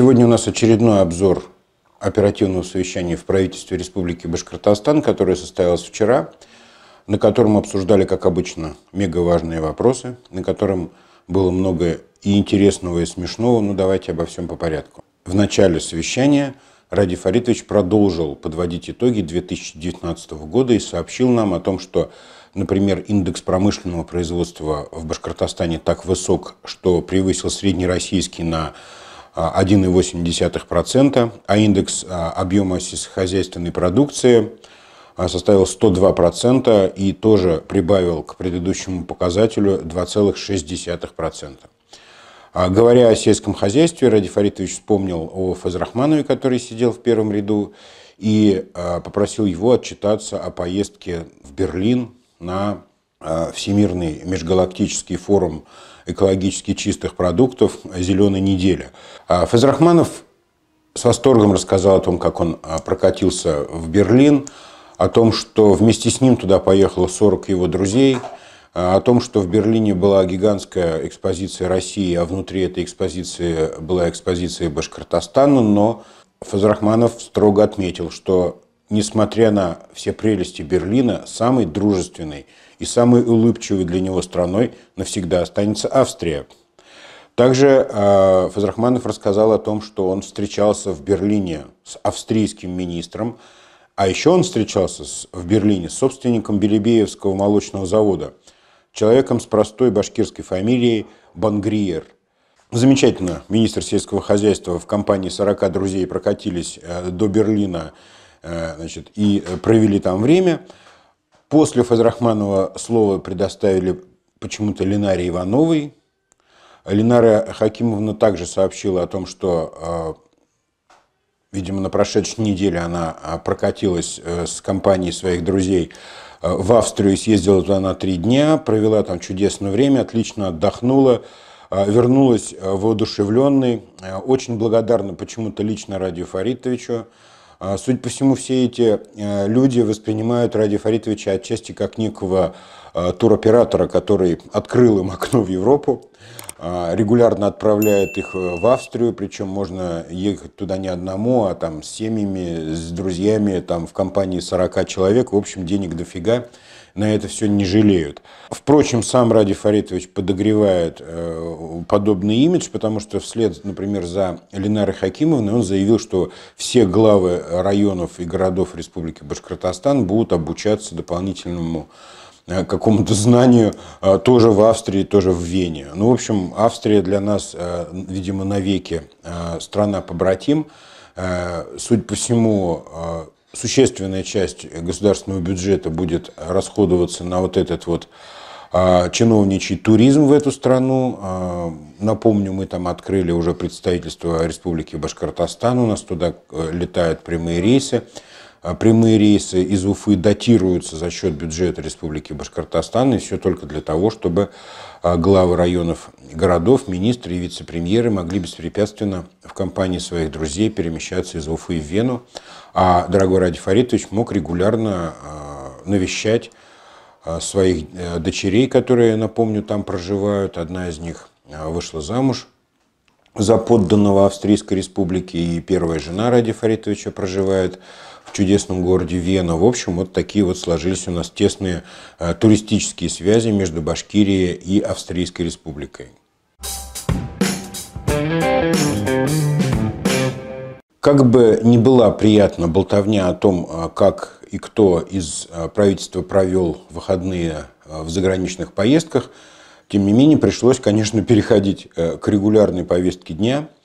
Сегодня у нас очередной обзор оперативного совещания в правительстве Республики Башкортостан, которое состоялось вчера, на котором обсуждали, как обычно, мега важные вопросы, на котором было много и интересного, и смешного, но ну, давайте обо всем по порядку. В начале совещания Ради Фаритович продолжил подводить итоги 2019 года и сообщил нам о том, что, например, индекс промышленного производства в Башкортостане так высок, что превысил среднероссийский на 1,8%, а индекс а, объема сельскохозяйственной продукции а, составил 102% и тоже прибавил к предыдущему показателю 2,6%. А, говоря о сельском хозяйстве, Радифаритович вспомнил о Фазрахманове, который сидел в первом ряду, и попросил его отчитаться о поездке в Берлин на Всемирный межгалактический форум экологически чистых продуктов «Зеленая неделя». А Фазрахманов с восторгом рассказал о том, как он а, прокатился в Берлин, о том, что вместе с ним туда поехало 40 его друзей, а, о том, что в Берлине была гигантская экспозиция России, а внутри этой экспозиции была экспозиция Башкортостана, но Фазрахманов строго отметил, что несмотря на все прелести Берлина, самый дружественный и самой улыбчивой для него страной навсегда останется Австрия. Также э, Фазрахманов рассказал о том, что он встречался в Берлине с австрийским министром, а еще он встречался с, в Берлине с собственником Белебеевского молочного завода, человеком с простой башкирской фамилией Бангриер. Замечательно, министр сельского хозяйства в компании 40 друзей прокатились э, до Берлина э, значит, и э, провели там время – После Фазрахманова слово предоставили почему-то Ленаре Ивановой. Ленара Хакимовна также сообщила о том, что, э, видимо, на прошедшей неделе она э, прокатилась э, с компанией своих друзей в Австрию, съездила туда на три дня, провела там чудесное время, отлично отдохнула, вернулась воодушевленной, очень благодарна почему-то лично Радио Фаритовичу, а, судя по всему, все эти э, люди воспринимают Ради Фаритовича отчасти как некого э, туроператора, который открыл им окно в Европу. А, регулярно отправляет их э, в Австрию, причем можно ехать туда не одному, а там с семьями, с друзьями, там в компании 40 человек, в общем, денег дофига, на это все не жалеют. Впрочем, сам Ради Фаритович подогревает э, подобный имидж, потому что вслед, например, за Ленарой Хакимовной он заявил, что все главы районов и городов Республики Башкортостан будут обучаться дополнительному Э, какому-то знанию э, тоже в Австрии, тоже в Вене. Ну, в общем, Австрия для нас, э, видимо, навеки страна-побратим. Судя по всему, существенная часть государственного бюджета будет расходоваться на вот этот вот чиновничий туризм в эту страну. Напомню, мы там открыли уже представительство Республики Башкортостан, у нас туда летают прямые рейсы. А, прямые рейсы из Уфы датируются за счет бюджета Республики Башкортостан, и все только для того, чтобы а, главы районов городов, министры и вице-премьеры могли беспрепятственно в компании своих друзей перемещаться из Уфы в Вену, а дорогой Ради Фаритович мог регулярно а, навещать своих э, дочерей, которые, напомню, там проживают. Одна из них э, вышла замуж за подданного Австрийской республики, и первая жена Ради Фаритовича проживает в чудесном городе Вена. В общем, вот такие вот сложились у нас тесные э, туристические связи между Башкирией и Австрийской Республикой. Как бы не была приятна болтовня о том, э, как и кто из э, правительства провел выходные в заграничных поездках, тем не менее пришлось, конечно, переходить к регулярной повестке дня –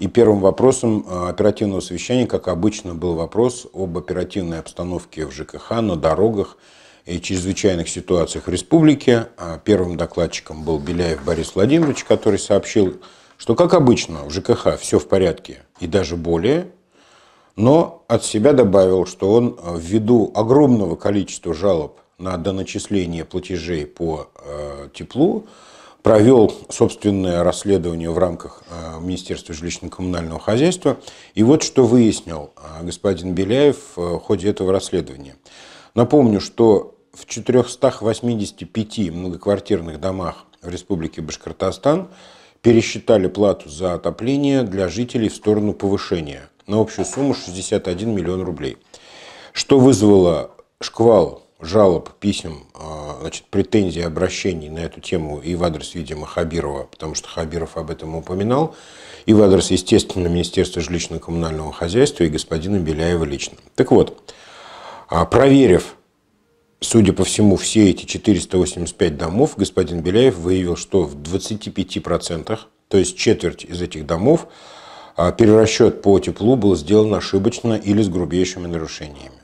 и первым вопросом э, оперативного совещания, как обычно, был вопрос об оперативной обстановке в ЖКХ, на дорогах и чрезвычайных ситуациях в республике. А первым докладчиком был Беляев Борис Владимирович, который сообщил, что, как обычно, в ЖКХ все в порядке и даже более, но от себя добавил, что он э, ввиду огромного количества жалоб на доначисление платежей по э, теплу, провел собственное расследование в рамках э, Министерства жилищно-коммунального хозяйства. И вот что выяснил э, господин Беляев э, в ходе этого расследования. Напомню, что в 485 многоквартирных домах в Республике Башкортостан пересчитали плату за отопление для жителей в сторону повышения на общую сумму 61 миллион рублей, что вызвало шквал жалоб, писем, а, значит, претензий, обращений на эту тему и в адрес, видимо, Хабирова, потому что Хабиров об этом упоминал, и в адрес, естественно, Министерства жилищно-коммунального хозяйства и господина Беляева лично. Так вот, а, проверив, судя по всему, все эти 485 домов, господин Беляев выявил, что в 25%, то есть четверть из этих домов, а, перерасчет по теплу был сделан ошибочно или с грубейшими нарушениями.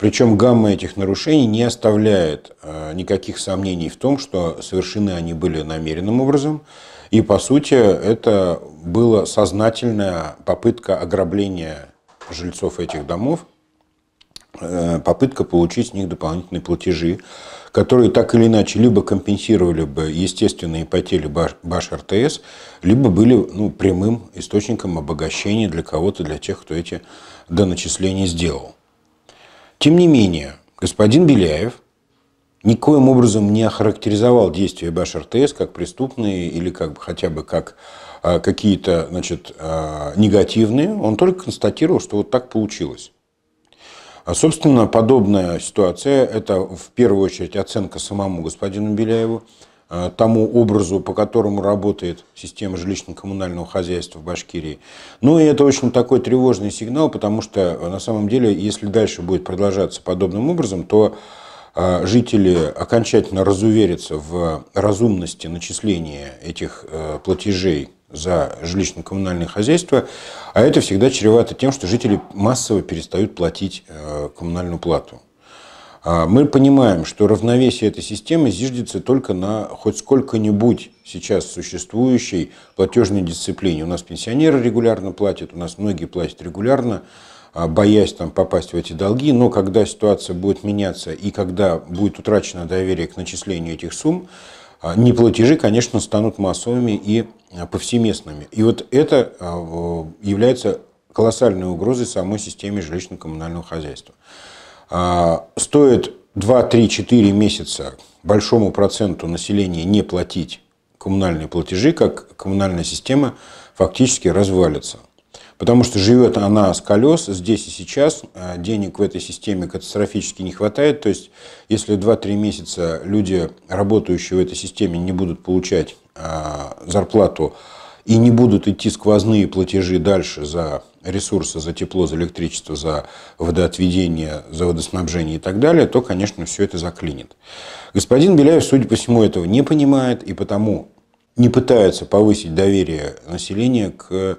Причем гамма этих нарушений не оставляет э, никаких сомнений в том, что совершены они были намеренным образом. И, по сути, это была сознательная попытка ограбления жильцов этих домов, э, попытка получить с них дополнительные платежи, которые так или иначе либо компенсировали бы естественные потери баш РТС, либо были ну, прямым источником обогащения для кого-то, для тех, кто эти доначисления сделал. Тем не менее, господин Беляев никоим образом не охарактеризовал действия БАШ-РТС как преступные или как, хотя бы как а, какие-то значит, а, негативные. Он только констатировал, что вот так получилось. А, собственно, подобная ситуация – это в первую очередь оценка самому господину Беляеву. Э, тому образу, по которому работает система жилищно-коммунального хозяйства в Башкирии. Ну и это очень такой тревожный сигнал, потому что э, на самом деле, если дальше будет продолжаться подобным образом, то э, жители окончательно разуверятся в разумности начисления этих платежей за жилищно-коммунальное хозяйство, а это всегда чревато тем, что жители массово перестают платить коммунальную плату. А мы понимаем, что равновесие этой системы зиждется только на хоть сколько-нибудь сейчас существующей платежной дисциплине. У нас пенсионеры регулярно платят, у нас многие платят регулярно, а, боясь там, попасть в эти долги. Но когда ситуация будет меняться и когда будет утрачено доверие к начислению этих сумм, а, неплатежи, конечно, станут массовыми и повсеместными. И вот это является колоссальной угрозой самой системе жилищно-коммунального хозяйства. А, стоит 2-3-4 месяца большому проценту населения не платить коммунальные платежи, как коммунальная система фактически развалится. Потому что живет она с колес здесь и сейчас, а, денег в этой системе катастрофически не хватает. То есть, если 2-3 месяца люди, работающие в этой системе, не будут получать а, зарплату и не будут идти сквозные платежи дальше за ресурсы, за тепло, за электричество, за водоотведение, за водоснабжение и так далее, то, конечно, все это заклинит. Господин Беляев, судя по всему, этого не понимает и потому не пытается повысить доверие населения к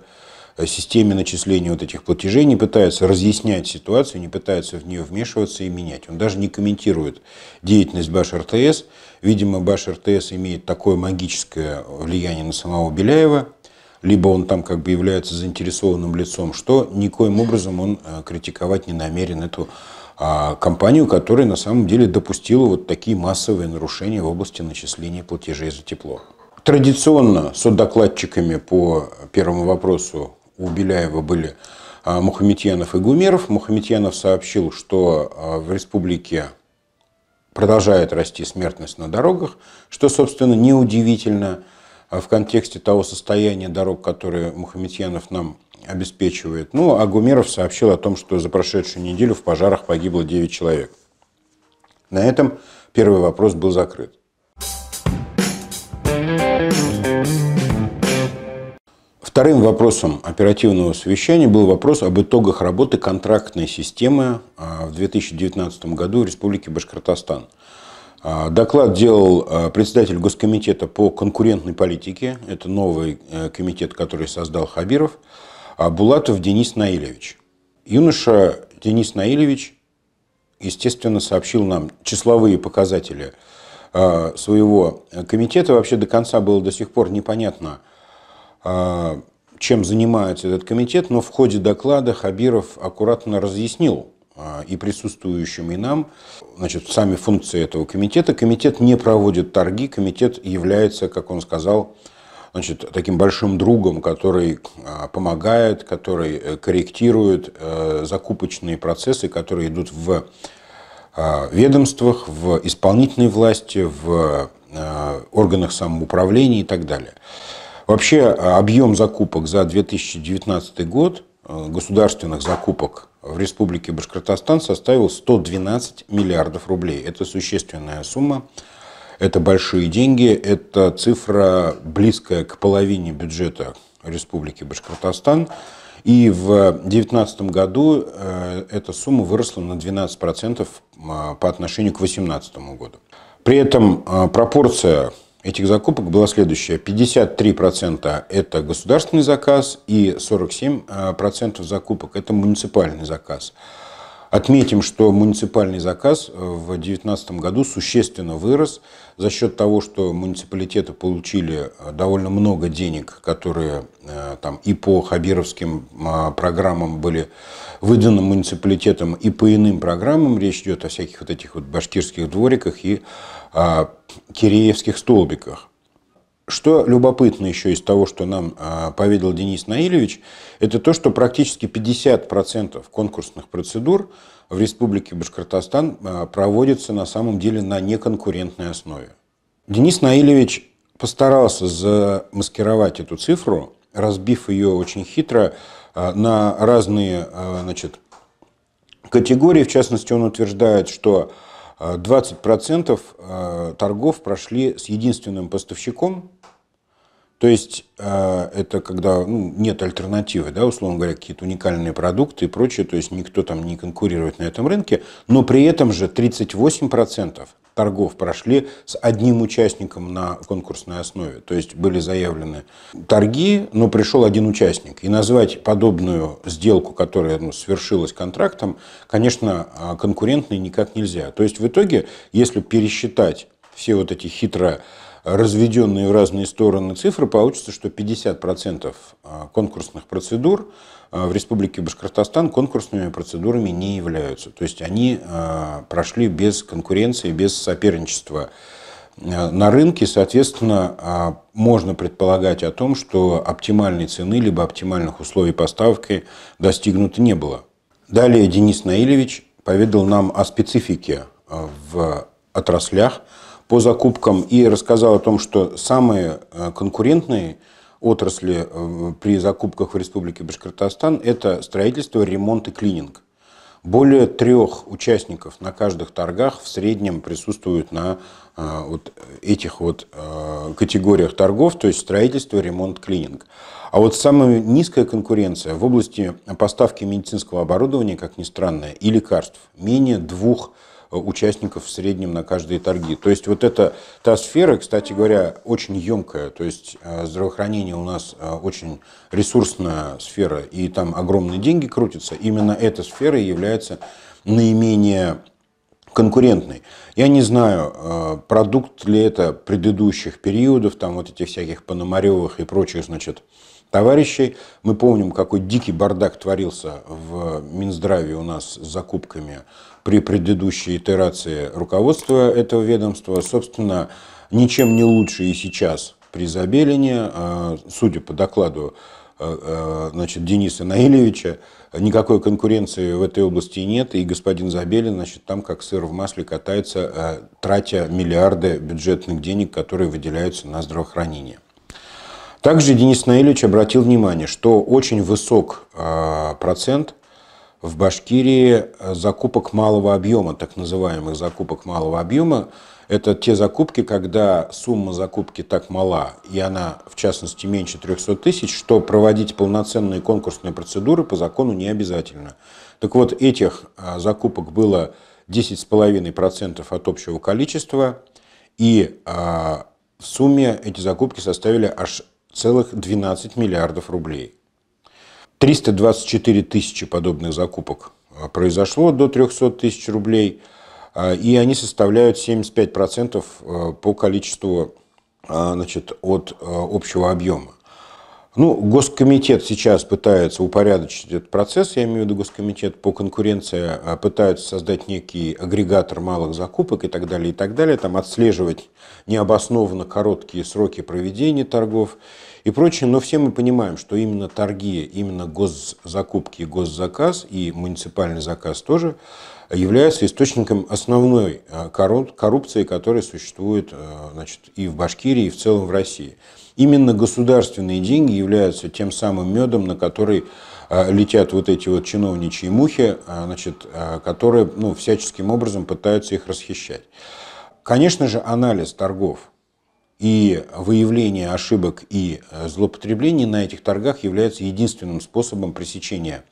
Э, системе начисления вот этих платежей, не пытается разъяснять ситуацию, не пытается в нее вмешиваться и менять. Он даже не комментирует деятельность Баш РТС. Видимо, Баш РТС имеет такое магическое влияние на самого Беляева, либо он там как бы является заинтересованным лицом, что никоим образом он э, критиковать не намерен эту а, компанию, которая на самом деле допустила вот такие массовые нарушения в области начисления платежей за тепло. Традиционно с докладчиками по первому вопросу у Беляева были а, Мухаметьянов и Гумеров. Мухаметьянов сообщил, что а, в республике продолжает расти смертность на дорогах, что, собственно, неудивительно а, в контексте того состояния дорог, которые Мухаметьянов нам обеспечивает. Ну, а Гумеров сообщил о том, что за прошедшую неделю в пожарах погибло 9 человек. На этом первый вопрос был закрыт. Вторым вопросом оперативного совещания был вопрос об итогах работы контрактной системы а, в 2019 году в Республике Башкортостан. А, доклад делал а, председатель Госкомитета по конкурентной политике. Это новый э, комитет, который создал Хабиров. Булатов Денис Наилевич. Юноша Денис Наилевич, естественно, сообщил нам числовые показатели своего э, комитета. Вообще до конца было до сих пор непонятно, а, чем занимается этот комитет, но в ходе доклада Хабиров аккуратно разъяснил а, и присутствующим, и нам, значит, сами функции этого комитета. Комитет не проводит торги, комитет является, как он сказал, значит, таким большим другом, который а, помогает, который э, корректирует э, закупочные процессы, которые идут в ведомствах, в исполнительной власти, в органах самоуправления и так далее. Вообще объем закупок за 2019 год, э, государственных закупок в Республике Башкортостан составил 112 миллиардов рублей. Это существенная сумма, это большие деньги, это цифра близкая к половине бюджета Республики Башкортостан. И в 2019 году э, эта сумма выросла на 12% а, по отношению к 2018 году. При этом э, пропорция этих закупок была следующая. 53% это государственный заказ и 47% э, закупок это муниципальный заказ. Отметим, что муниципальный заказ э, в 2019 году существенно вырос за счет того, что муниципалитеты получили э, довольно много денег, которые там, и по хабировским а, программам были выданы муниципалитетам, и по иным программам. Речь идет о всяких вот этих вот башкирских двориках и Киреевских столбиках. Что любопытно еще из того, что нам э, поведал Денис Наилевич, это то, что практически 50% конкурсных процедур в Республике Башкортостан э, проводятся на самом деле на неконкурентной основе. Денис Наилевич постарался замаскировать эту цифру, разбив ее очень хитро э, на разные значит, категории. В частности, он утверждает, что 20% э, э, торгов прошли с единственным поставщиком, то есть э, это когда ну, нет альтернативы, да, условно говоря, какие-то уникальные продукты и прочее, то есть никто там не конкурирует на этом рынке, но при этом же 38% торгов прошли с одним участником на конкурсной основе. То есть были заявлены торги, но пришел один участник. И назвать подобную сделку, которая ну, свершилась контрактом, конечно, а, конкурентной никак нельзя. То есть в итоге, если пересчитать все вот эти хитрые разведенные в разные стороны цифры, получится, что 50% а, конкурсных процедур а, в Республике Башкортостан конкурсными процедурами не являются. То есть они а, прошли без конкуренции, без соперничества на рынке, соответственно, можно предполагать о том, что оптимальной цены либо оптимальных условий поставки достигнуто не было. Далее Денис Наилевич поведал нам о специфике в отраслях, по закупкам и рассказал о том, что самые э, конкурентные отрасли э, при закупках в Республике Башкортостан – это строительство, ремонт и клининг. Более трех участников на каждых торгах в среднем присутствуют на э, вот этих вот категориях торгов, то есть строительство, ремонт, клининг. А вот самая низкая конкуренция в области поставки медицинского оборудования, как ни странно, и лекарств. Менее двух участников в среднем на каждые торги. То есть вот эта та сфера, кстати говоря, очень емкая. То есть э, здравоохранение у нас э, очень ресурсная сфера, и там огромные деньги крутятся. Именно эта сфера является наименее конкурентной. Я не знаю, э, продукт ли это предыдущих периодов, там вот этих всяких Пономаревых и прочих, значит, товарищей. Мы помним, какой дикий бардак творился в Минздраве у нас с закупками при предыдущей итерации руководства этого ведомства. Собственно, ничем не лучше и сейчас при Забелине, а, судя по докладу а, а, значит, Дениса Наилевича, никакой конкуренции в этой области нет, и господин Забелин значит, там как сыр в масле катается, тратя миллиарды бюджетных денег, которые выделяются на здравоохранение. Также Денис Наилевич обратил внимание, что очень высок процент в Башкирии э, закупок малого объема, так называемых закупок малого объема. Это те закупки, когда сумма закупки так мала, и она, в частности, меньше 300 тысяч, что проводить полноценные конкурсные процедуры по закону не обязательно. Так вот, этих э, закупок было 10,5% от общего количества, и э, в сумме эти закупки составили аж целых 12 миллиардов рублей. 324 тысячи подобных закупок а, произошло до 300 тысяч рублей, а, и они составляют 75% а, по количеству значит, от общего объема. Ну, Госкомитет сейчас пытается упорядочить этот процесс, я имею в виду Госкомитет по конкуренции, пытаются создать некий агрегатор малых закупок и так далее, и так далее, там отслеживать необоснованно короткие сроки проведения торгов и прочее. Но все мы понимаем, что именно торги, именно госзакупки, госзаказ и муниципальный заказ тоже являются источником основной а, коррупции, которая существует а, значит, и в Башкирии, и в целом в России. Именно государственные деньги являются тем самым медом, на который а, летят вот эти вот чиновничьи мухи, значит, которые ну, всяческим образом пытаются их расхищать. Конечно же, анализ торгов и выявление ошибок и э, злоупотреблений на этих торгах является единственным способом пресечения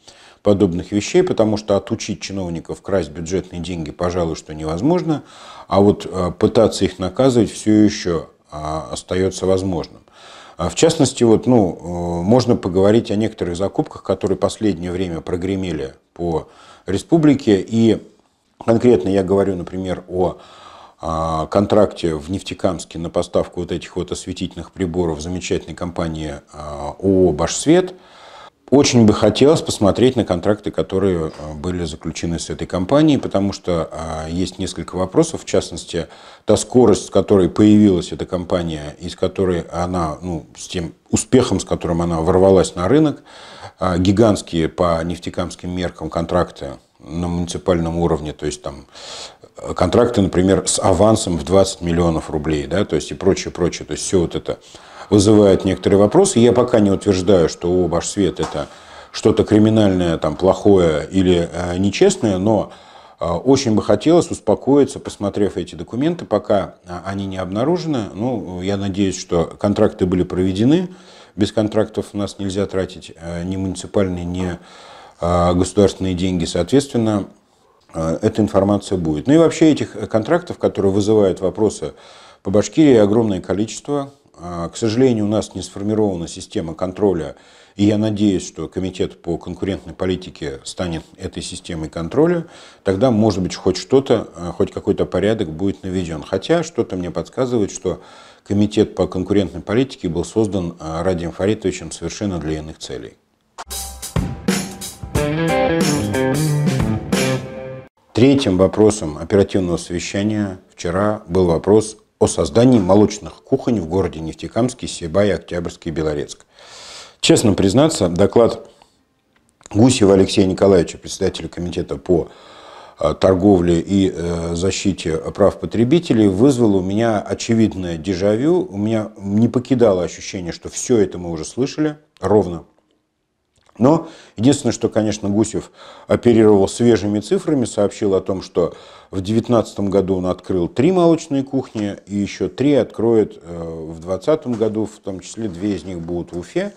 подобных вещей, потому что отучить чиновников красть бюджетные деньги, пожалуй, что невозможно, а вот э, пытаться их наказывать все еще а, остается возможным. А, в частности, вот, ну, э, можно поговорить о некоторых закупках, которые последнее время прогремели по республике. И конкретно я говорю, например, о контракте в Нефтекамске на поставку вот этих вот осветительных приборов замечательной компании э, ООО «Башсвет». Очень бы хотелось посмотреть на контракты, которые э, были заключены с этой компанией, потому что э, есть несколько вопросов, в частности, та скорость, с которой появилась эта компания, и с которой она, ну, с тем успехом, с которым она ворвалась на рынок, гигантские по нефтекамским меркам контракты на муниципальном уровне, то есть там э, контракты, например, с авансом в 20 миллионов рублей, да, то есть и прочее, прочее, то есть все вот это вызывает некоторые вопросы. Я пока не утверждаю, что о, ваш свет это что-то криминальное, там, плохое или э, нечестное, но э, очень бы хотелось успокоиться, посмотрев эти документы, пока э, они не обнаружены. Ну, я надеюсь, что контракты были проведены. Без контрактов у нас нельзя тратить э, ни муниципальные, ни а, государственные деньги, соответственно, а, эта информация будет. Ну и вообще этих контрактов, которые вызывают вопросы по Башкирии, огромное количество. А, к сожалению, у нас не сформирована система контроля, и я надеюсь, что Комитет по конкурентной политике станет этой системой контроля. Тогда, может быть, хоть что-то, хоть какой-то порядок будет наведен. Хотя что-то мне подсказывает, что Комитет по конкурентной политике был создан Радием Фаритовичем совершенно для иных целей. Третьим вопросом оперативного совещания вчера был вопрос о создании молочных кухонь в городе Нефтекамске, Сибай, Октябрьске и Белорецк. Честно признаться, доклад Гусева Алексея Николаевича, председателя комитета по э, торговле и э, защите прав потребителей вызвал у меня очевидное дежавю. У меня не покидало ощущение, что все это мы уже слышали ровно но единственное, что, конечно, Гусев оперировал свежими цифрами, сообщил о том, что в 2019 году он открыл три молочные кухни, и еще три откроет э, в 2020 году, в том числе две из них будут в Уфе.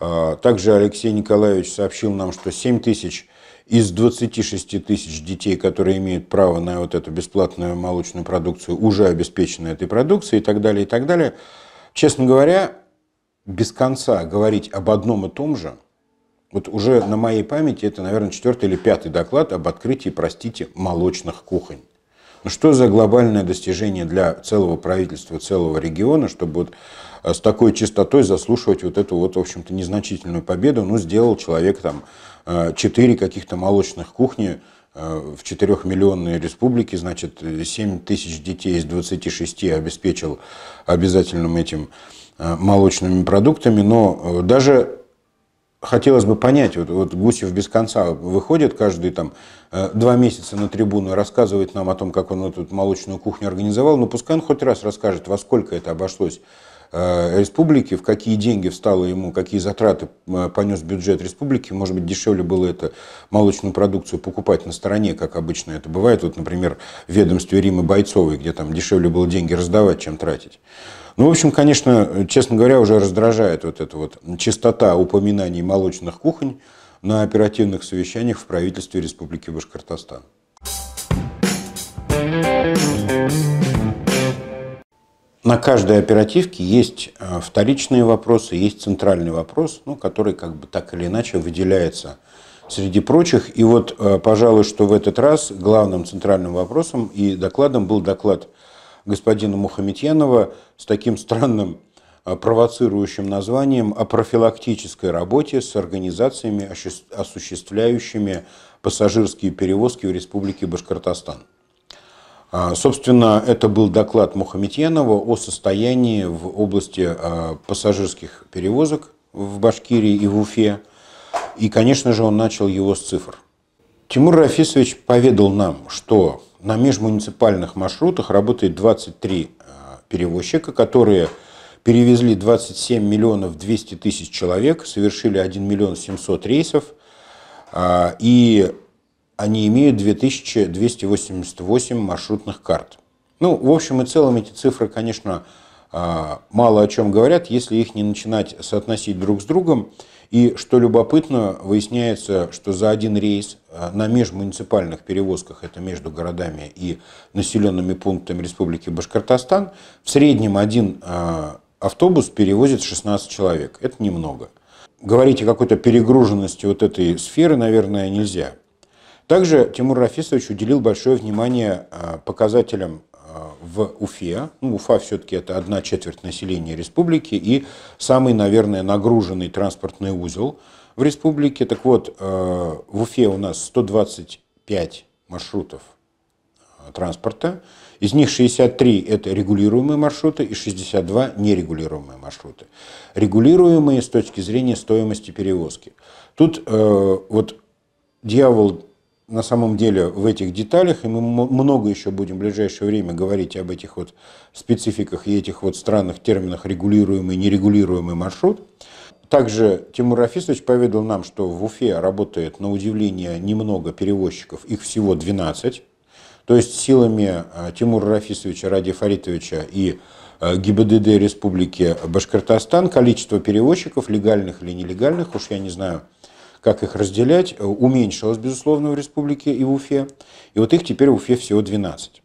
А, также Алексей Николаевич сообщил нам, что 7 тысяч из 26 тысяч детей, которые имеют право на вот эту бесплатную молочную продукцию, уже обеспечены этой продукцией и так далее, и так далее. Честно говоря, без конца говорить об одном и том же – вот уже на моей памяти это, наверное, четвертый или пятый доклад об открытии, простите, молочных кухонь. Ну что за глобальное достижение для целого правительства, целого региона, чтобы вот э, с такой чистотой заслушивать вот эту вот, в общем-то, незначительную победу? Ну, сделал человек там э, четыре каких-то молочных кухни, э, в 4-миллионной республике, значит, 7 тысяч детей из 26 обеспечил обязательным этим молочными продуктами, но даже хотелось бы понять, вот, вот Гусев без конца выходит каждый там э, два месяца на трибуну и рассказывает нам о том, как он эту молочную кухню организовал, но ну, пускай он хоть раз расскажет, во сколько это обошлось э, республики, в какие деньги встало ему, какие затраты э, понес бюджет республики. Может быть, дешевле было это молочную продукцию покупать на стороне, как обычно это бывает. Вот, например, в ведомстве Римы Бойцовой, где там дешевле было деньги раздавать, чем тратить. Ну, в общем, конечно, честно говоря, уже раздражает вот эта вот частота упоминаний молочных кухонь на оперативных совещаниях в правительстве Республики Башкортостан. На каждой оперативке есть э, вторичные вопросы, есть центральный вопрос, ну, который как бы так или иначе выделяется среди прочих. И вот, э, пожалуй, что в этот раз главным центральным вопросом и докладом был доклад господина Мухаметьянова с таким странным а, провоцирующим названием о профилактической работе с организациями, осуществляющими пассажирские перевозки в Республике Башкортостан. А, собственно, это был доклад Мухаметьянова о состоянии в области а, пассажирских перевозок в Башкирии и в Уфе. И, конечно же, он начал его с цифр. Тимур Рафисович поведал нам, что на межмуниципальных маршрутах работает 23 э, перевозчика, которые перевезли 27 миллионов 200 тысяч человек, совершили 1 миллион 700 рейсов, э, и они имеют 2288 маршрутных карт. Ну, в общем и целом эти цифры, конечно, э, мало о чем говорят, если их не начинать соотносить друг с другом. И что любопытно, выясняется, что за один рейс а, на межмуниципальных перевозках, это между городами и населенными пунктами Республики Башкортостан, в среднем один а, автобус перевозит 16 человек. Это немного. Говорить о какой-то перегруженности вот этой сферы, наверное, нельзя. Также Тимур Рафисович уделил большое внимание а, показателям в Уфе. Ну, Уфа все-таки это одна четверть населения республики и самый, наверное, нагруженный транспортный узел в республике. Так вот, э, в Уфе у нас 125 маршрутов э, транспорта. Из них 63 – это регулируемые маршруты и 62 – нерегулируемые маршруты. Регулируемые с точки зрения стоимости перевозки. Тут э, вот дьявол на самом деле в этих деталях, и мы много еще будем в ближайшее время говорить об этих вот спецификах и этих вот странных терминах регулируемый и нерегулируемый маршрут. Также Тимур Рафисович поведал нам, что в Уфе работает, на удивление, немного перевозчиков, их всего 12. То есть силами а, Тимура Рафисовича, Ради Фаритовича и а, ГИБДД Республики Башкортостан количество перевозчиков, легальных или нелегальных, уж я не знаю, как их разделять, э, уменьшилось, безусловно, в республике и в Уфе. И вот их теперь в Уфе всего 12.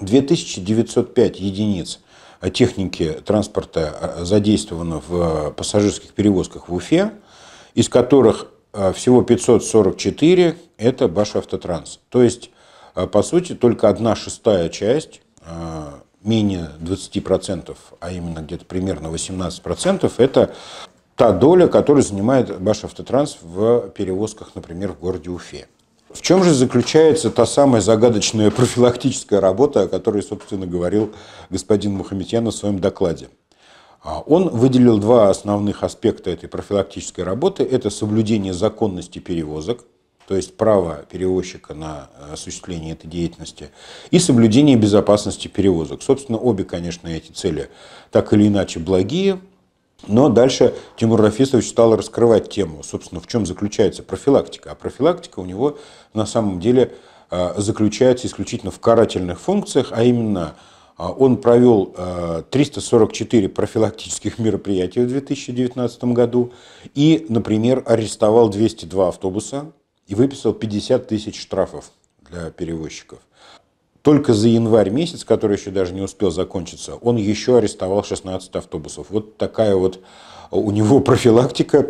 2905 единиц э, техники транспорта э, задействовано в пассажирских перевозках в Уфе, из которых всего 544 – это Башавтотранс. То есть, по сути, только одна шестая часть, менее 20%, а именно где-то примерно 18%, это та доля, которую занимает ваш автотранс в перевозках, например, в городе Уфе. В чем же заключается та самая загадочная профилактическая работа, о которой, собственно, говорил господин Мухаметьян в своем докладе? А, он выделил два основных аспекта этой профилактической работы. Это соблюдение законности перевозок, то есть право перевозчика на э, осуществление этой деятельности, и соблюдение безопасности перевозок. Собственно, обе, конечно, эти цели так или иначе благие, но дальше Тимур Рафисович стал раскрывать тему, собственно, в чем заключается профилактика. А профилактика у него на самом деле а, заключается исключительно в карательных функциях, а именно а, он провел 344 а, профилактических мероприятия в 2019 году и, например, арестовал 202 автобуса и выписал 50 тысяч штрафов для перевозчиков. Только за январь месяц, который еще даже не успел закончиться, он еще арестовал 16 автобусов. Вот такая вот у него профилактика.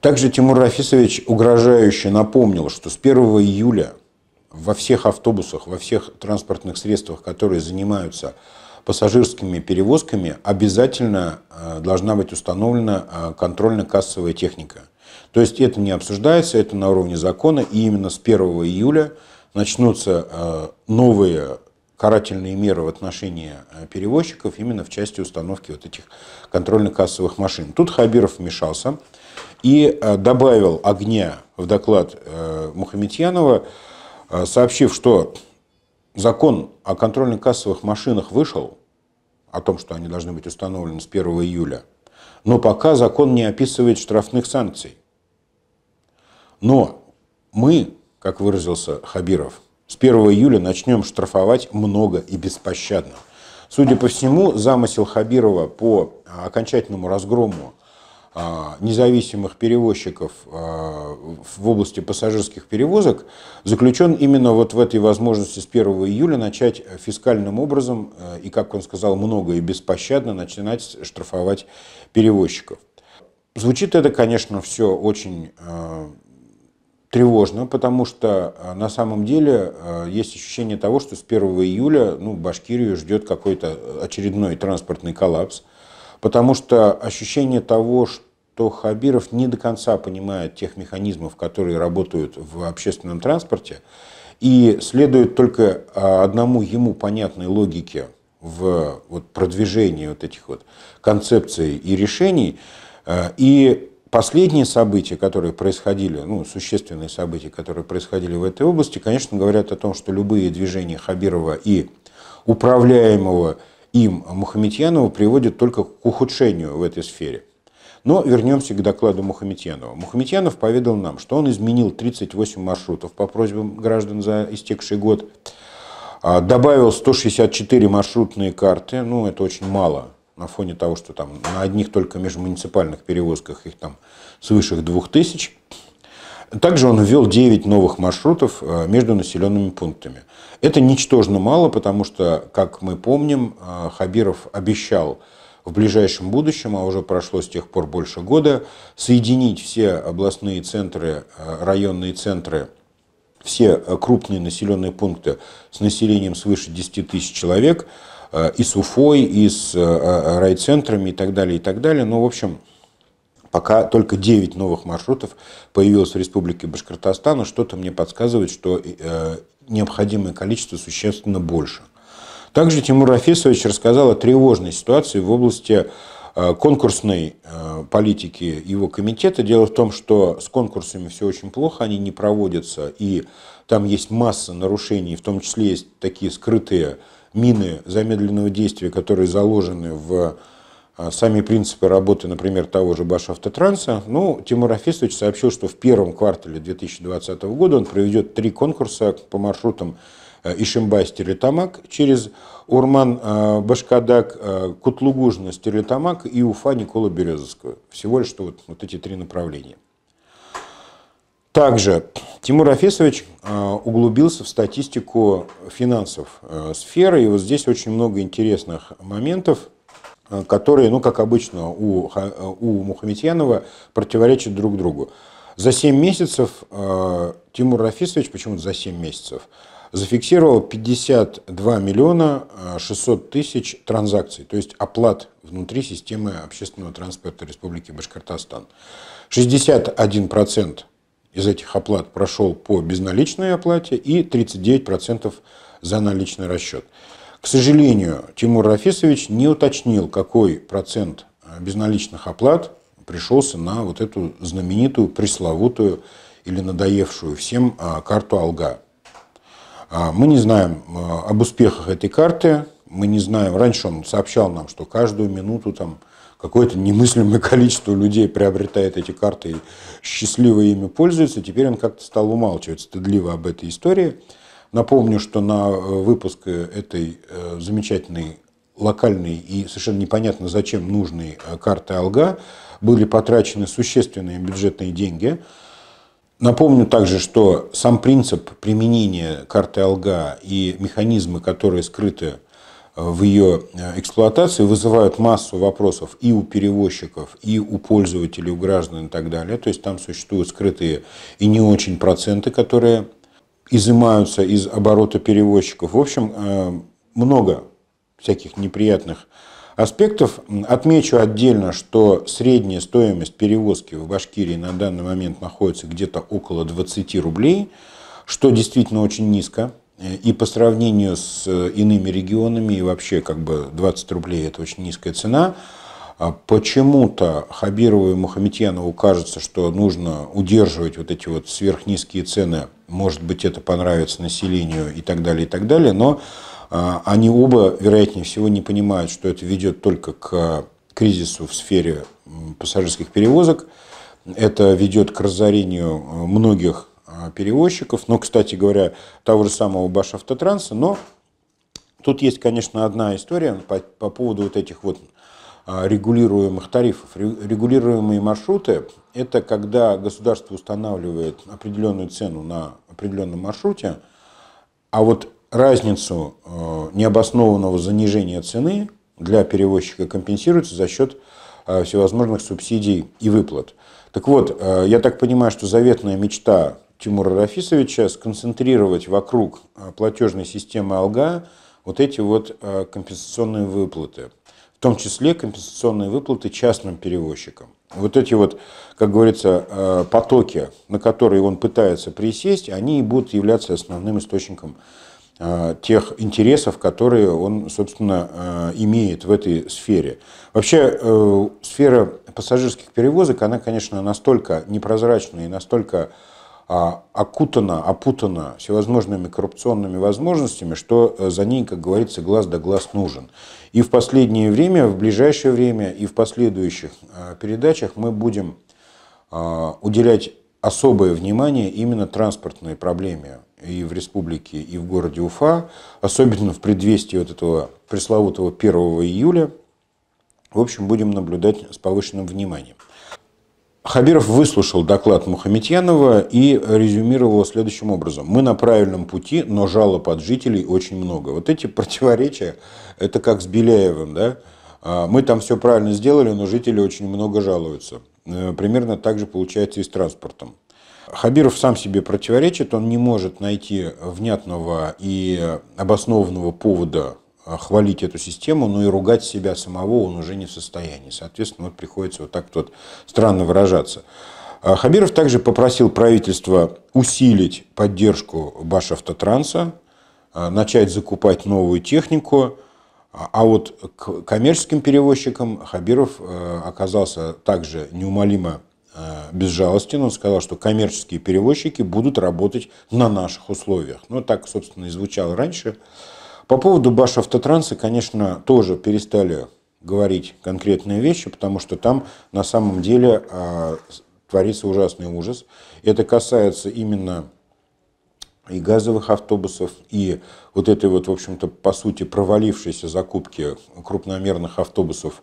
Также Тимур Рафисович угрожающе напомнил, что с 1 июля во всех автобусах, во всех транспортных средствах, которые занимаются пассажирскими перевозками, обязательно э, должна быть установлена э, контрольно-кассовая техника. То есть это не обсуждается, это на уровне закона, и именно с 1 июля начнутся э, новые карательные меры в отношении э, перевозчиков именно в части установки вот этих контрольно-кассовых машин. Тут Хабиров вмешался и э, добавил огня в доклад Мухаметьянова, сообщив, что закон о контрольно-кассовых машинах вышел, о том, что они должны быть установлены с 1 июля, но пока закон не описывает штрафных санкций. Но мы как выразился Хабиров, с 1 июля начнем штрафовать много и беспощадно. Судя по всему, замысел Хабирова по а, окончательному разгрому а, независимых перевозчиков а, в области пассажирских перевозок заключен именно вот в этой возможности с 1 июля начать э, фискальным образом э, и, как он сказал, много и беспощадно начинать штрафовать перевозчиков. Звучит это, конечно, все очень э, тревожно, потому что э, на самом деле э, есть ощущение того, что с 1 июля ну, Башкирию ждет какой-то очередной транспортный коллапс, потому что ощущение того, что Хабиров не до конца понимает тех механизмов, которые работают в общественном транспорте, и следует только э, одному ему понятной логике в вот продвижении вот этих вот концепций и решений, и последние события, которые происходили, ну, существенные события, которые происходили в этой области, конечно, говорят о том, что любые движения Хабирова и управляемого им Мухаметьянова приводят только к ухудшению в этой сфере. Но вернемся к докладу Мухаметьянова. Мухаметьянов поведал нам, что он изменил 38 маршрутов по просьбам граждан за истекший год, а, добавил 164 маршрутные карты, ну это очень мало, на фоне того, что там на одних только межмуниципальных перевозках их там свыше 2000. Также он ввел 9 новых маршрутов э, между населенными пунктами. Это ничтожно мало, потому что, как мы помним, э, Хабиров обещал в ближайшем будущем, а уже прошло с тех пор больше года, соединить все областные центры, э, районные центры, все крупные населенные пункты с населением свыше 10 тысяч человек – Э, и с Уфой, и с э, э, райцентрами и так далее, и так далее. Но, ну, в общем, пока только 9 новых маршрутов появилось в Республике Башкортостан, и что-то мне подсказывает, что необходимое количество существенно больше. Также Тимур Рафисович рассказал о тревожной ситуации в области конкурсной политики его комитета. Дело в том, что с конкурсами все очень плохо, они не проводятся, и там есть масса нарушений, в том числе есть такие скрытые мины замедленного действия, которые заложены в а, сами принципы работы, например, того же Башавтотранса, ну, Тимур Афисович сообщил, что в первом квартале 2020 года он проведет три конкурса по маршрутам э, Ишимбай-Стерлитамак через Урман, э, Башкадак, э, кутлугужна Стерлитамак и Уфа Никола Березовского. Всего лишь что вот, вот эти три направления. Также Тимур Афисович э, углубился в статистику финансов э, сферы, и вот здесь очень много интересных моментов, э, которые, ну, как обычно у, у Мухаметьянова, противоречат друг другу. За 7 месяцев Тимур Рафисович, почему-то за 7 месяцев, зафиксировал 52 миллиона 600 тысяч транзакций, то есть оплат внутри системы общественного транспорта Республики Башкортостан. 61% из этих оплат прошел по безналичной оплате и 39% за наличный расчет. К сожалению, Тимур Рафисович не уточнил, какой процент э, безналичных оплат пришелся на вот эту знаменитую, пресловутую или надоевшую всем а, карту Алга. А, мы не знаем э, об успехах этой карты, мы не знаем, раньше он сообщал нам, что каждую минуту там какое-то немыслимое количество людей приобретает эти карты и счастливо ими пользуется. Теперь он как-то стал умалчивать стыдливо об этой истории. Напомню, что на э, выпуск э, этой э, замечательной локальной и совершенно непонятно зачем нужной карты Алга были потрачены существенные бюджетные деньги. Напомню также, что сам принцип применения карты Алга и механизмы, которые скрыты в ее э, эксплуатации вызывают массу вопросов и у перевозчиков, и у пользователей, у граждан и так далее. То есть там существуют скрытые и не очень проценты, которые изымаются из оборота перевозчиков. В общем, э, много всяких неприятных аспектов. Отмечу отдельно, что средняя стоимость перевозки в Башкирии на данный момент находится где-то около 20 рублей, что действительно очень низко и по сравнению с э, иными регионами, и вообще как бы 20 рублей это очень низкая цена, а Почему-то Хабирову и Мухаметьянову кажется, что нужно удерживать вот эти вот сверхнизкие цены. Может быть, это понравится населению и так далее, и так далее. Но а, они оба, вероятнее всего, не понимают, что это ведет только к кризису в сфере пассажирских перевозок. Это ведет к разорению э, многих Э, перевозчиков, но, кстати говоря, того же самого Башавтотранса, но тут есть, конечно, одна история по, по поводу вот этих вот э, регулируемых тарифов. Регулируемые маршруты – это когда государство устанавливает определенную цену на определенном маршруте, а вот разницу э, необоснованного занижения цены для перевозчика компенсируется за счет всевозможных субсидий и выплат. Так вот, я так понимаю, что заветная мечта Тимура Рафисовича сконцентрировать вокруг э, платежной системы «Алга» вот эти вот э, компенсационные выплаты, в том числе компенсационные выплаты частным перевозчикам. Вот эти вот, как говорится, э, потоки, на которые он пытается присесть, они и будут являться основным источником тех интересов, которые он, собственно, имеет в этой сфере. Вообще, сфера пассажирских перевозок, она, конечно, настолько непрозрачная и настолько а, окутана, опутана всевозможными коррупционными возможностями, что э, за ней, как говорится, глаз да глаз нужен. И в последнее время, в ближайшее время и в последующих э, передачах мы будем а, уделять особое внимание именно транспортной проблеме и в республике, и в городе Уфа, особенно в предвестии вот этого пресловутого 1 июля. В общем, будем наблюдать с повышенным вниманием. Хабиров выслушал доклад Мухаметьянова и резюмировал следующим образом. Мы на правильном пути, но жалоб от жителей очень много. Вот эти противоречия, это как с Беляевым, да? «А, мы там все правильно сделали, но жители очень много жалуются. Э, примерно так же получается и с транспортом. Хабиров сам себе противоречит, он не может найти внятного и обоснованного повода хвалить эту систему, но и ругать себя самого он уже не в состоянии. Соответственно, вот приходится вот так вот странно выражаться. А Хабиров также попросил правительство усилить поддержку Башавтотранса, а, начать закупать новую технику, а, а вот к коммерческим перевозчикам Хабиров э, оказался также неумолимо э, безжалостен. Он сказал, что коммерческие перевозчики будут работать на наших условиях. Ну, так, собственно, и звучало раньше. По поводу Баш Автотранса, конечно, тоже перестали говорить конкретные вещи, потому что там на самом деле э, творится ужасный ужас. Это касается именно и газовых автобусов, и вот этой вот, в общем-то, по сути, провалившейся закупки крупномерных автобусов э,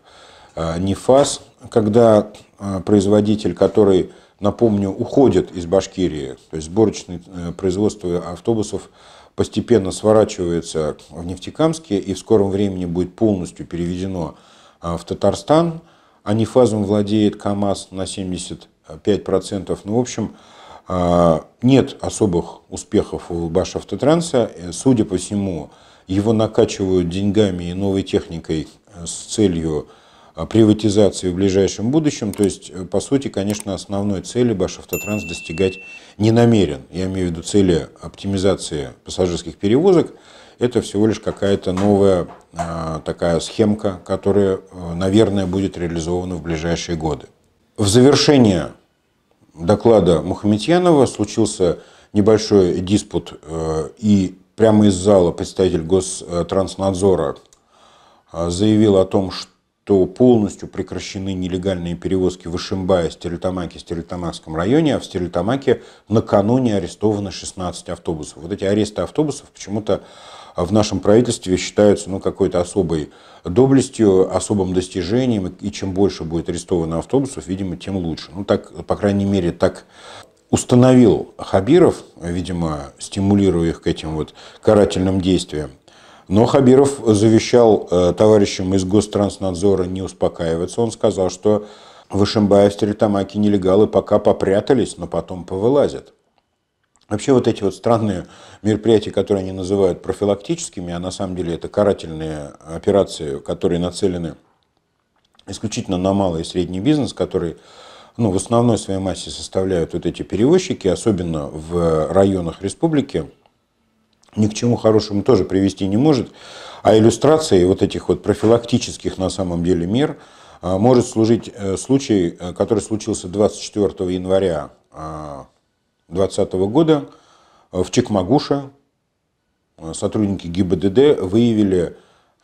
а, НИФАС, когда э, производитель, который, напомню, уходит из Башкирии, то есть сборочное э, производство автобусов постепенно сворачивается в Нефтекамске и в скором времени будет полностью переведено а, в Татарстан. Анифазом владеет КАМАЗ на 75%. Ну, в общем, а, нет особых успехов у Баша Автотранса. Э, судя по всему, его накачивают деньгами и новой техникой э, с целью Э, приватизации в ближайшем будущем. То есть, э, по сути, конечно, основной цели Башавтотранс достигать не намерен. Я имею в виду цели оптимизации пассажирских перевозок. Это всего лишь какая-то новая э, такая схемка, которая, наверное, будет реализована в ближайшие годы. В завершение доклада Мухаметьянова случился небольшой диспут и прямо из зала представитель Гостранснадзора заявил о том, что то полностью прекращены нелегальные перевозки в Ишимбае, Стерлитамаке, Стерлитамакском районе, а в Стерлитамаке накануне арестовано 16 автобусов. Вот эти аресты автобусов почему-то в нашем правительстве считаются ну, какой-то особой доблестью, особым достижением, и чем больше будет арестовано автобусов, видимо, тем лучше. Ну, так, по крайней мере, так установил Хабиров, видимо, стимулируя их к этим вот карательным действиям. Но Хабиров завещал э, товарищам из Гостранснадзора не успокаиваться. Он сказал, что в Вышимбаев, Стрельтамаки, нелегалы пока попрятались, но потом повылазят. Вообще вот эти вот странные мероприятия, которые они называют профилактическими, а на самом деле это карательные операции, которые нацелены исключительно на малый и средний бизнес, который ну, в основной своей массе составляют вот эти перевозчики, особенно в районах республики, ни к чему хорошему тоже привести не может. А иллюстрацией вот этих вот профилактических на самом деле мер а, может служить э, случай, э, который случился 24 января 2020 а, года э, в Чекмагуше. Сотрудники ГИБДД выявили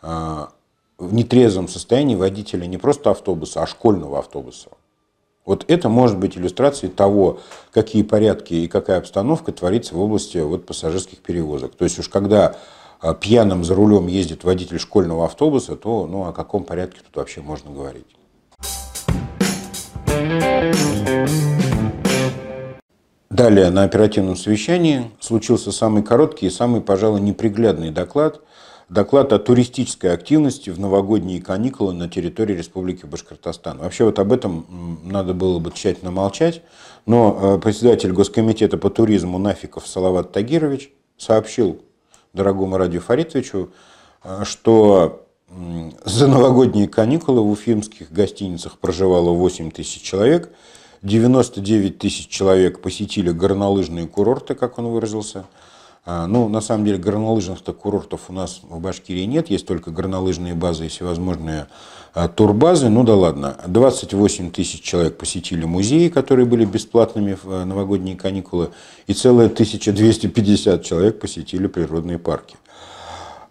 а, в нетрезвом состоянии водителя не просто автобуса, а школьного автобуса. Вот это может быть иллюстрацией того, какие порядки и какая обстановка творится в области вот пассажирских перевозок. То есть уж когда а, пьяным за рулем ездит водитель школьного автобуса, то ну, о каком порядке тут вообще можно говорить. Далее на оперативном совещании случился самый короткий и самый, пожалуй, неприглядный доклад – доклад о туристической активности в новогодние каникулы на территории Республики Башкортостан. Вообще вот об этом надо было бы тщательно молчать, но э, председатель Госкомитета по туризму Нафиков Салават Тагирович сообщил дорогому Радию Фаритовичу, э, что за новогодние каникулы в уфимских гостиницах проживало 8 тысяч человек, 99 тысяч человек посетили горнолыжные курорты, как он выразился – а, ну, на самом деле горнолыжных-то курортов у нас в Башкирии нет, есть только горнолыжные базы и всевозможные а, турбазы. Ну да ладно, 28 тысяч человек посетили музеи, которые были бесплатными в э, новогодние каникулы, и целое 1250 человек посетили природные парки.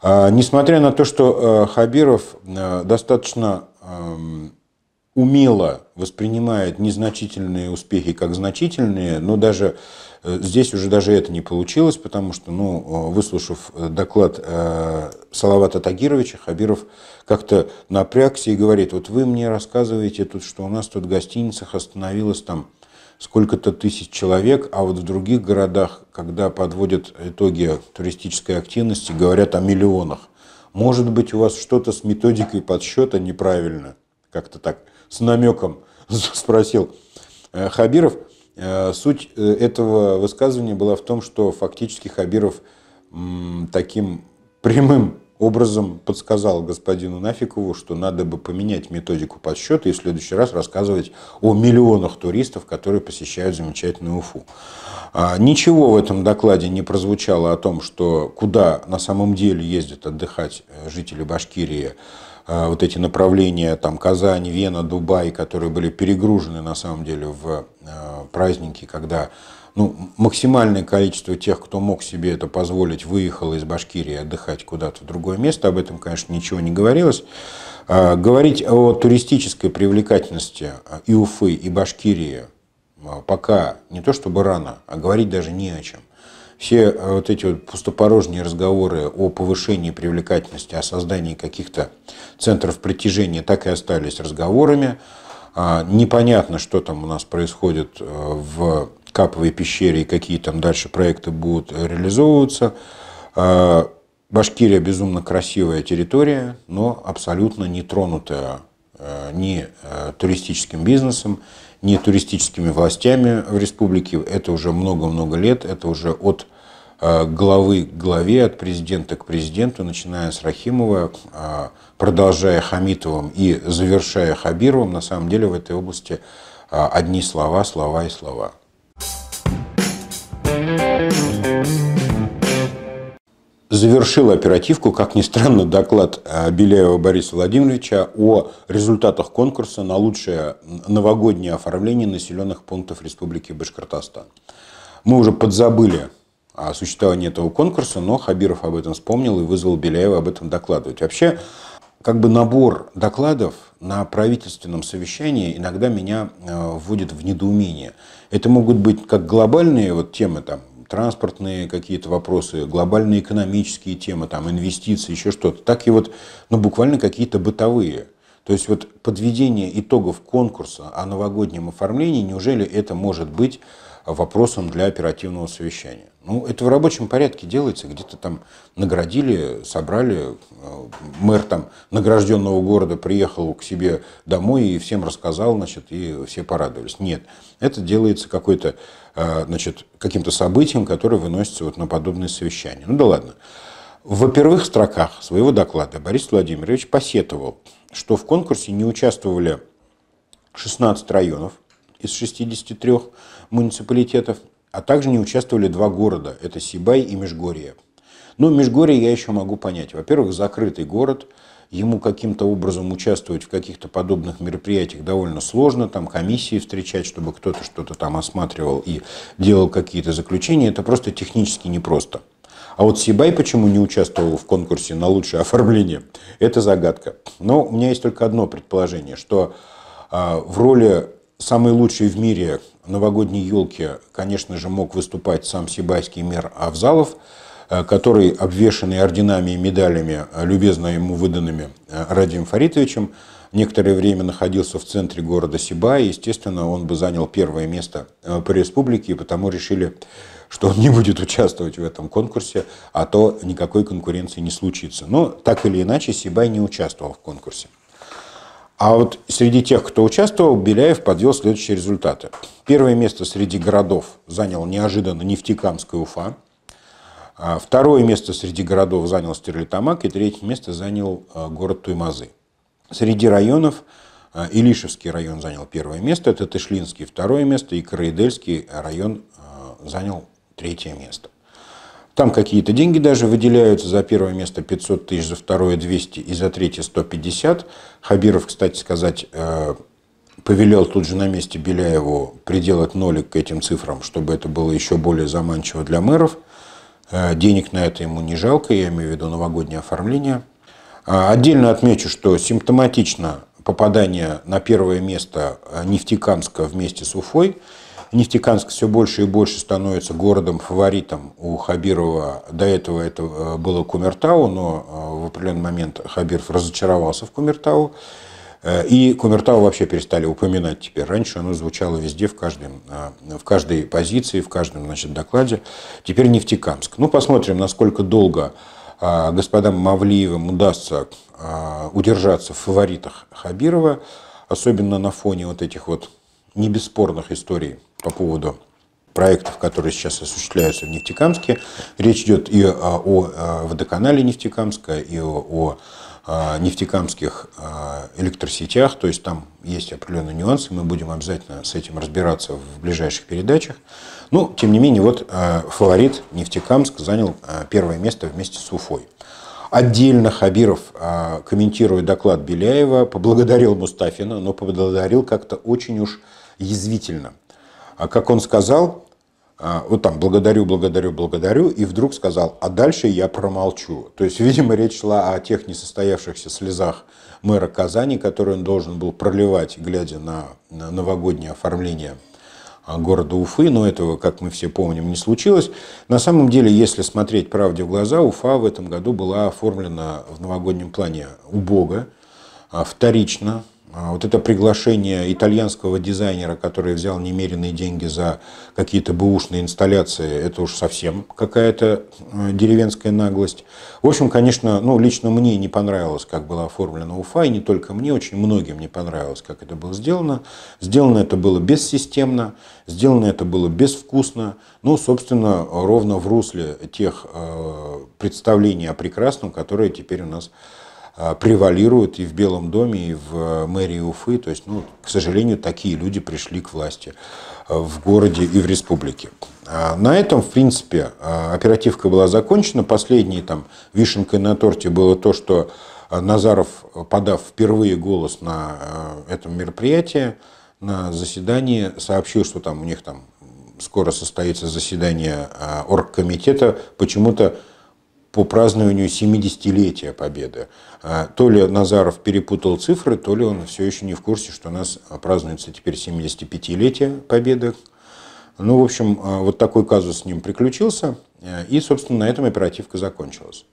А, несмотря на то, что э, Хабиров э, достаточно эм, умело воспринимает незначительные успехи как значительные, но даже э, здесь уже даже это не получилось, потому что, ну, э, выслушав э, доклад Салавата Тагировича, Хабиров как-то напрягся и говорит, вот вы мне рассказываете тут, что у нас тут в гостиницах остановилось там сколько-то тысяч человек, а вот в других городах, когда подводят итоги туристической активности, говорят о миллионах. Может быть, у вас что-то с методикой подсчета неправильно? Как-то так с намеком спросил «Э, Хабиров. Э, суть э, этого высказывания была в том, что фактически Хабиров таким прямым образом подсказал господину Нафикову, что надо бы поменять методику подсчета и в следующий раз рассказывать о миллионах туристов, которые посещают замечательную Уфу. А, ничего в этом докладе не прозвучало о том, что куда на самом деле ездят отдыхать жители Башкирии, а, вот эти направления, там, Казань, Вена, Дубай, которые были перегружены, на самом деле, в а, праздники, когда ну, максимальное количество тех, кто мог себе это позволить, выехало из Башкирии отдыхать куда-то в другое место. Об этом, конечно, ничего не говорилось. А, говорить о туристической привлекательности и Уфы, и Башкирии пока не то чтобы рано, а говорить даже не о чем все э, вот эти вот пустопорожние разговоры о повышении привлекательности, о создании каких-то центров притяжения так и остались разговорами. А, непонятно, что там у нас происходит э, в Каповой пещере и какие там дальше проекты будут реализовываться. А, Башкирия безумно красивая территория, но абсолютно не тронутая э, ни туристическим бизнесом, не туристическими властями в республике. Это уже много-много лет, это уже от э, главы к главе, от президента к президенту, начиная с Рахимова, э, продолжая Хамитовым и завершая Хабировым, на самом деле в этой области э, одни слова, слова и слова. завершил оперативку, как ни странно, доклад Беляева Бориса Владимировича о результатах конкурса на лучшее новогоднее оформление населенных пунктов Республики Башкортостан. Мы уже подзабыли о существовании этого конкурса, но Хабиров об этом вспомнил и вызвал Беляева об этом докладывать. Вообще, как бы набор докладов на правительственном совещании иногда меня э, вводит в недоумение. Это могут быть как глобальные вот темы, там, транспортные какие-то вопросы, глобальные экономические темы, там, инвестиции, еще что-то, так и вот, ну, буквально какие-то бытовые. То есть вот подведение итогов конкурса о новогоднем оформлении, неужели это может быть вопросом для оперативного совещания. Ну, это в рабочем порядке делается, где-то там наградили, собрали, э, мэр там награжденного города приехал к себе домой и всем рассказал, значит, и все порадовались. Нет, это делается какой-то, э, значит, каким-то событием, которое выносится вот на подобное совещание. Ну да ладно. во первых строках своего доклада Борис Владимирович посетовал, что в конкурсе не участвовали 16 районов, из 63 муниципалитетов, а также не участвовали два города – это Сибай и Межгорье. Ну, Межгорье я еще могу понять. Во-первых, закрытый город, ему каким-то образом участвовать в каких-то подобных мероприятиях довольно сложно, там комиссии встречать, чтобы кто-то что-то там осматривал и делал какие-то заключения, это просто технически непросто. А вот Сибай почему не участвовал в конкурсе на лучшее оформление, это загадка. Но у меня есть только одно предположение, что а, в роли самые лучшие в мире новогодней елки, конечно же, мог выступать сам Сибайский мэр Авзалов, э, который, обвешанный орденами и медалями, э, любезно ему выданными э, Радием Фаритовичем, некоторое время находился в центре города Сиба, естественно, он бы занял первое место по республике, и потому решили, что он не будет участвовать в этом конкурсе, а то никакой конкуренции не случится. Но так или иначе Сибай не участвовал в конкурсе. А вот среди тех, кто участвовал, Беляев подвел следующие результаты. Первое место среди городов занял неожиданно Нефтекамская Уфа. А, второе место среди городов занял Стерлитамак. И третье место занял а, город Туймазы. Среди районов а, Илишевский район занял первое место, это Тышлинский второе место и Краидельский район занял третье место. Там какие-то деньги даже выделяются. За первое место 500 тысяч, за второе 200 и за третье 150. Хабиров, кстати сказать, э, повелел тут же на месте Беляеву приделать нолик к этим цифрам, чтобы это было еще более заманчиво для мэров. Э, денег на это ему не жалко, я имею в виду новогоднее оформление. А отдельно отмечу, что симптоматично попадание на первое место Нефтекамска вместе с Уфой – Нефтеканск все больше и больше становится городом-фаворитом у Хабирова. До этого это э, было Кумертау, но э, в определенный момент Хабиров разочаровался в Кумертау. Э, и Кумертау вообще перестали упоминать теперь. Раньше оно звучало везде, в, каждом, в каждой позиции, в каждом значит, докладе. Теперь Нефтекамск. Ну, посмотрим, насколько долго господам Мавлиевым удастся удержаться в фаворитах Хабирова, особенно на фоне вот этих вот не бесспорных историй по поводу проектов, которые сейчас осуществляются в Нефтекамске. Речь идет и о э, водоканале Нефтекамска, и о э, нефтекамских э, электросетях, то есть там есть определенные нюансы, мы будем обязательно с этим разбираться в ближайших передачах. Но, ну, тем не менее, вот фаворит Нефтекамск занял первое место вместе с Уфой. Отдельно Хабиров, комментируя доклад Беляева, поблагодарил Мустафина, но поблагодарил как-то очень уж язвительно. А как он сказал, а, вот там благодарю, благодарю, благодарю, и вдруг сказал, а дальше я промолчу. То есть, видимо, речь шла о тех несостоявшихся слезах мэра Казани, которые он должен был проливать, глядя на новогоднее оформление а, города Уфы, но этого, как мы все помним, не случилось. На самом деле, если смотреть правде в глаза, Уфа в этом году была оформлена в новогоднем плане убого, а, вторично, а вот это приглашение итальянского дизайнера, который взял немеренные деньги за какие-то бэушные инсталляции, это уж совсем какая-то э, деревенская наглость. В общем, конечно, ну, лично мне не понравилось, как была оформлена Уфа, и не только мне, очень многим не понравилось, как это было сделано. Сделано это было бессистемно, сделано это было безвкусно, ну, собственно, ровно в русле тех э, представлений о прекрасном, которые теперь у нас а, превалируют и в Белом доме, и в э, мэрии Уфы. То есть, ну, к сожалению, такие люди пришли к власти э, в городе и в республике. А, на этом, в принципе, а, оперативка была закончена. Последней там вишенкой на торте было то, что Назаров, подав впервые голос на э, этом мероприятии, на заседании, сообщил, что там у них там скоро состоится заседание оргкомитета, почему-то по празднованию 70-летия Победы. А, то ли Назаров перепутал цифры, то ли он все еще не в курсе, что у нас а, празднуется теперь 75-летие Победы. Ну, в общем, а, вот такой казус с ним приключился, и, собственно, на этом оперативка закончилась.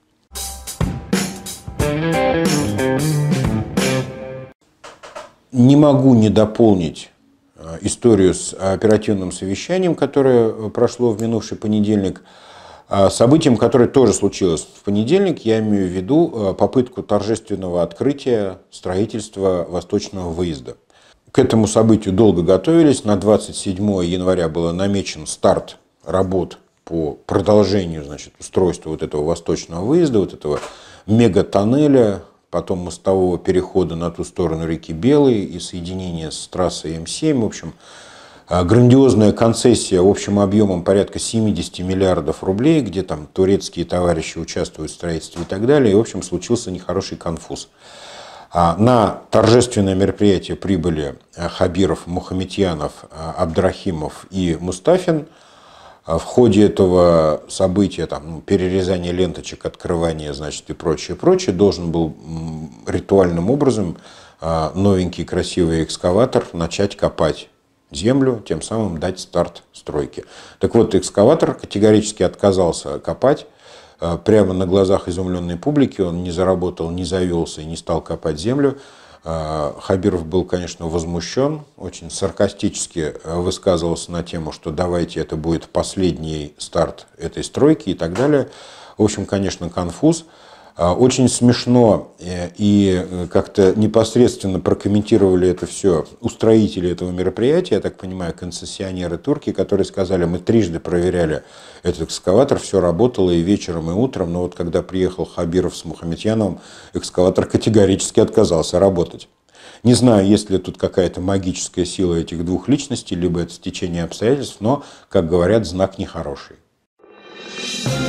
Не могу не дополнить историю с оперативным совещанием, которое э, прошло в минувший понедельник – а событием, которое тоже случилось в понедельник, я имею в виду э, попытку торжественного открытия строительства восточного выезда. К этому событию долго готовились. На 27 января был намечен старт работ по продолжению значит, устройства вот этого восточного выезда, вот этого мегатоннеля, потом мостового перехода на ту сторону реки Белой и соединения с трассой М7. В общем, а, грандиозная концессия общим объемом порядка 70 миллиардов рублей, где там турецкие товарищи участвуют в строительстве и так далее. И, в общем, случился нехороший конфуз. А, на торжественное мероприятие прибыли а, Хабиров, Мухаметьянов, Абдрахимов и Мустафин. В ходе этого события, там, ну, перерезание ленточек, открывание значит, и прочее, прочее, должен был ритуальным образом новенький красивый экскаватор начать копать землю, тем самым дать старт стройке. Так вот, экскаватор категорически отказался копать. Э, прямо на глазах изумленной публики он не заработал, не завелся и не стал копать землю. Э, Хабиров был, конечно, возмущен, очень саркастически э, высказывался на тему, что давайте это будет последний старт этой стройки и так далее. В общем, конечно, конфуз. А, очень смешно э, и э, как-то непосредственно прокомментировали это все устроители этого мероприятия, я так понимаю, концессионеры турки, которые сказали, мы трижды проверяли этот экскаватор, все работало и вечером, и утром, но вот когда приехал Хабиров с Мухаметьяновым, экскаватор категорически отказался работать. Не знаю, есть ли тут какая-то магическая сила этих двух личностей, либо это стечение обстоятельств, но, как говорят, знак нехороший. Thank